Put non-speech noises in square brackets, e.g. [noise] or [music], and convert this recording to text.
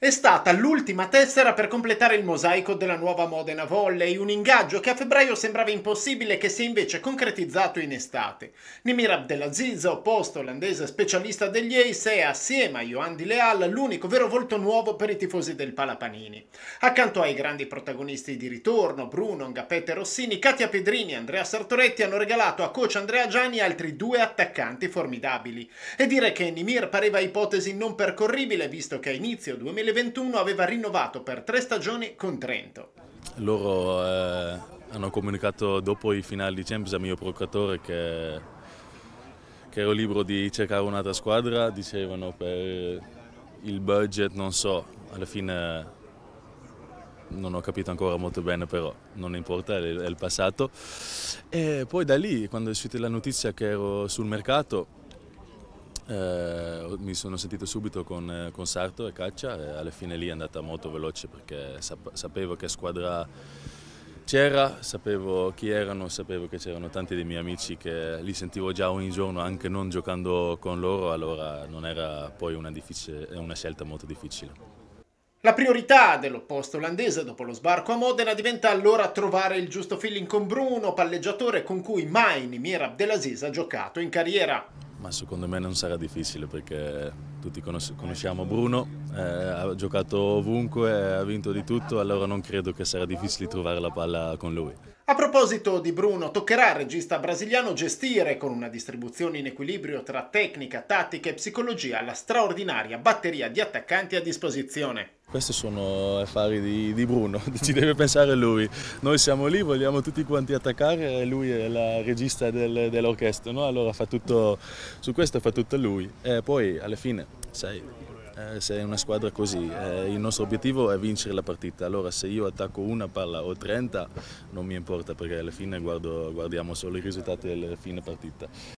È stata l'ultima tessera per completare il mosaico della nuova Modena Volley, un ingaggio che a febbraio sembrava impossibile che si è invece concretizzato in estate. Nimir Abdelaziz, opposto olandese specialista degli Ace, è assieme a Johan Di Leal l'unico vero volto nuovo per i tifosi del Palapanini. Accanto ai grandi protagonisti di ritorno, Bruno, Ngapete Rossini, Katia Pedrini e Andrea Sartoretti hanno regalato a coach Andrea Gianni altri due attaccanti formidabili. E dire che Nimir pareva ipotesi non percorribile visto che a inizio 2020 2021 aveva rinnovato per tre stagioni con Trento. Loro eh, hanno comunicato dopo i finali di Champions al mio procuratore che, che ero libero di cercare un'altra squadra, dicevano per il budget non so, alla fine non ho capito ancora molto bene, però non importa, è il passato. E poi da lì, quando è uscita la notizia che ero sul mercato, eh, mi sono sentito subito con, eh, con, Sarto e Caccia e alla fine lì è andata molto veloce perché sapevo che squadra c'era, sapevo chi erano, sapevo che c'erano tanti dei miei amici che li sentivo già ogni giorno anche non giocando con loro, allora non era poi una, una scelta molto difficile. La priorità dell'opposto olandese dopo lo sbarco a Modena diventa allora trovare il giusto feeling con Bruno, palleggiatore con cui mai Nimir Abdelaziz ha giocato in carriera ma secondo me non sarà difficile perché tutti conosciamo Bruno eh, ha giocato ovunque, ha vinto di tutto, allora non credo che sarà difficile trovare la palla con lui. A proposito di Bruno, toccherà al regista brasiliano gestire con una distribuzione in equilibrio tra tecnica, tattica e psicologia la straordinaria batteria di attaccanti a disposizione. Questi sono affari di, di, Bruno, [laughs] ci deve pensare lui. Noi siamo lì, vogliamo tutti quanti attaccare e lui è la regista del, dell'orchestra, no? allora fa tutto, su questo fa tutto lui. E poi alla fine, sai, eh, se è una squadra così. Eh, il nostro obiettivo è vincere la partita, allora se io attacco una palla o 30 non mi importa perché alla fine guardo, guardiamo solo i risultati della fine partita.